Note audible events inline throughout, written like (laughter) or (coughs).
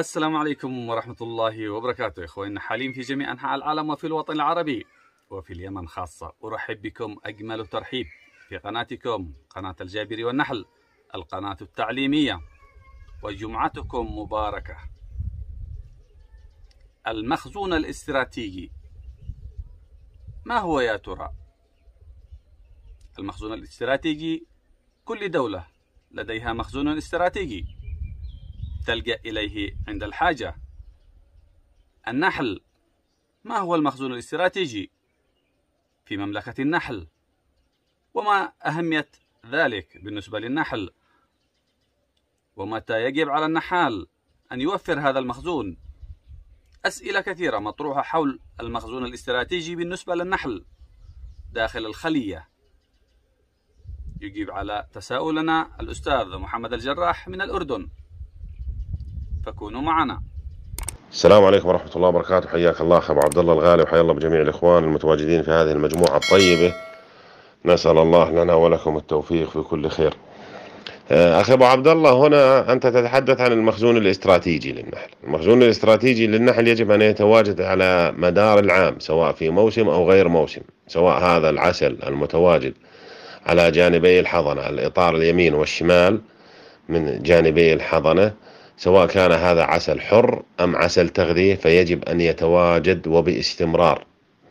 السلام عليكم ورحمة الله وبركاته إخواننا حاليا في جميع أنحاء العالم وفي الوطن العربي وفي اليمن خاصة أرحب بكم أجمل ترحيب في قناتكم قناة الجابري والنحل القناة التعليمية وجمعتكم مباركة المخزون الاستراتيجي ما هو يا ترى؟ المخزون الاستراتيجي كل دولة لديها مخزون استراتيجي تلجأ إليه عند الحاجة النحل ما هو المخزون الاستراتيجي في مملكة النحل وما أهمية ذلك بالنسبة للنحل ومتى يجب على النحال أن يوفر هذا المخزون أسئلة كثيرة مطروحة حول المخزون الاستراتيجي بالنسبة للنحل داخل الخلية يجيب على تساؤلنا الأستاذ محمد الجراح من الأردن فكونوا معنا السلام عليكم ورحمة الله وبركاته حياك الله أخ أبو عبد الله الغالي وحيا الله بجميع الإخوان المتواجدين في هذه المجموعة الطيبة نسأل الله لنا ولكم التوفيق في كل خير آه، أخي أبو عبد الله هنا أنت تتحدث عن المخزون الاستراتيجي للنحل المخزون الاستراتيجي للنحل يجب أن يتواجد على مدار العام سواء في موسم أو غير موسم سواء هذا العسل المتواجد على جانبي الحضنة الإطار اليمين والشمال من جانبي الحضنة سواء كان هذا عسل حر أم عسل تغذية فيجب أن يتواجد وباستمرار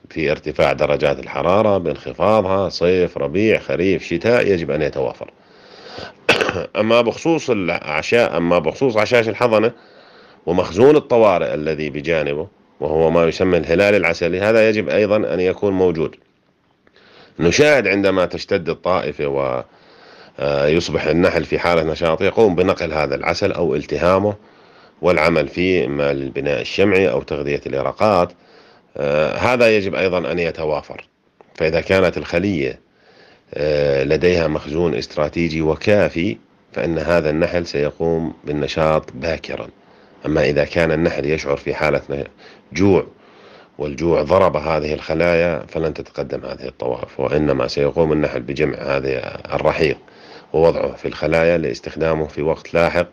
في ارتفاع درجات الحرارة بانخفاضها صيف ربيع خريف شتاء يجب أن يتوافر (coughs) أما بخصوص العشاء أما بخصوص عشاش الحضنة ومخزون الطوارئ الذي بجانبه وهو ما يسمى الهلال العسلي هذا يجب أيضا أن يكون موجود نشاهد عندما تشتد الطائفة و آه، يصبح النحل في حالة نشاط يقوم بنقل هذا العسل أو التهامه والعمل فيه إما البناء الشمعي أو تغذية اليرقات آه، هذا يجب أيضا أن يتوافر فإذا كانت الخلية آه، لديها مخزون استراتيجي وكافي فإن هذا النحل سيقوم بالنشاط باكرا أما إذا كان النحل يشعر في حالة جوع والجوع ضرب هذه الخلايا فلن تتقدم هذه الطوائف وإنما سيقوم النحل بجمع هذه الرحيق ووضعه في الخلايا لاستخدامه في وقت لاحق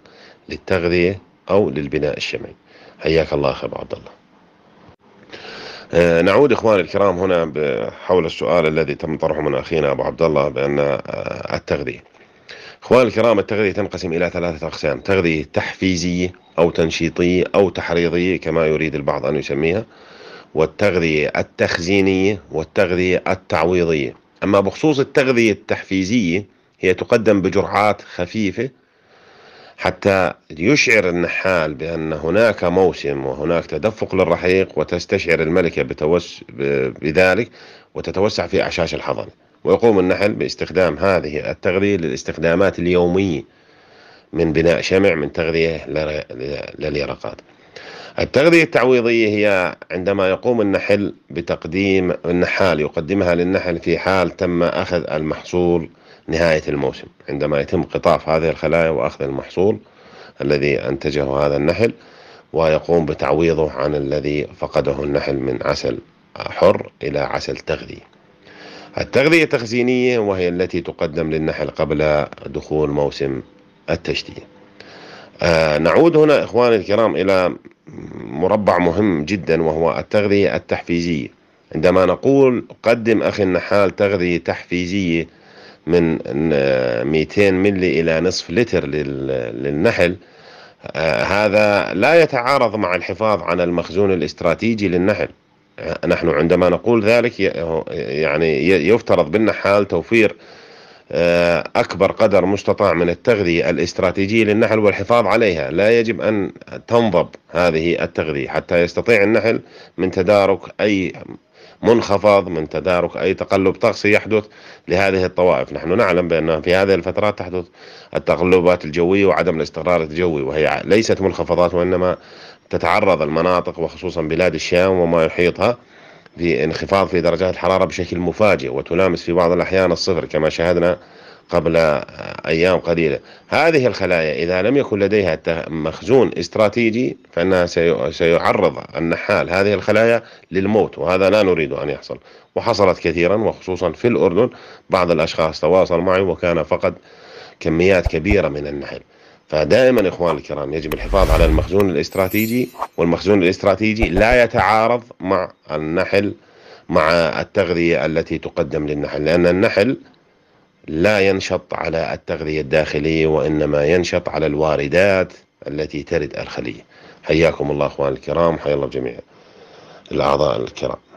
للتغذية أو للبناء الشمعي حياك الله أخي أبو عبد الله آه، نعود إخواني الكرام هنا حول السؤال الذي تم طرحه من أخينا أبو عبد الله بأن آه، التغذية إخواني الكرام التغذية تنقسم إلى ثلاثة أقسام تغذية تحفيزية أو تنشيطية أو تحريضية كما يريد البعض أن يسميها والتغذية التخزينية والتغذية التعويضية أما بخصوص التغذية التحفيزية هي تقدم بجرعات خفيفة حتى يشعر النحال بأن هناك موسم وهناك تدفق للرحيق وتستشعر الملكة بتوس بذلك وتتوسع في أعشاش الحضن ويقوم النحل باستخدام هذه التغذية للاستخدامات اليومية من بناء شمع من تغذية لليرقات التغذية التعويضية هي عندما يقوم النحل بتقديم النحال يقدمها للنحل في حال تم أخذ المحصول نهاية الموسم عندما يتم قطاف هذه الخلايا وأخذ المحصول الذي أنتجه هذا النحل ويقوم بتعويضه عن الذي فقده النحل من عسل حر إلى عسل تغذية التغذية التخزينية وهي التي تقدم للنحل قبل دخول موسم التشتيت آه نعود هنا إخواني الكرام إلى مربع مهم جدا وهو التغذية التحفيزية عندما نقول قدم أخي النحال تغذية تحفيزية من 200 آه، ملي إلى نصف لتر للنحل آه، هذا لا يتعارض مع الحفاظ على المخزون الاستراتيجي للنحل آه، نحن عندما نقول ذلك يعني يفترض بالنحال توفير أكبر قدر مستطاع من التغذية الاستراتيجية للنحل والحفاظ عليها لا يجب أن تنضب هذه التغذية حتى يستطيع النحل من تدارك أي منخفض من تدارك أي تقلب طقسي يحدث لهذه الطوائف نحن نعلم بأن في هذه الفترات تحدث التقلبات الجوية وعدم الاستقرار الجوي وهي ليست منخفضات وإنما تتعرض المناطق وخصوصا بلاد الشام وما يحيطها في انخفاض في درجات الحرارة بشكل مفاجئ وتلامس في بعض الأحيان الصفر كما شاهدنا قبل أيام قليلة هذه الخلايا إذا لم يكن لديها مخزون استراتيجي فإنها سيعرض النحال هذه الخلايا للموت وهذا لا نريد أن يحصل وحصلت كثيرا وخصوصا في الأردن بعض الأشخاص تواصل معي وكان فقد كميات كبيرة من النحل فدائما إخوان الكرام يجب الحفاظ على المخزون الاستراتيجي والمخزون الاستراتيجي لا يتعارض مع النحل مع التغذية التي تقدم للنحل لأن النحل لا ينشط على التغذية الداخلية وإنما ينشط على الواردات التي ترد الخلية حياكم الله أخوان الكرام حيا الله جميع الأعضاء الكرام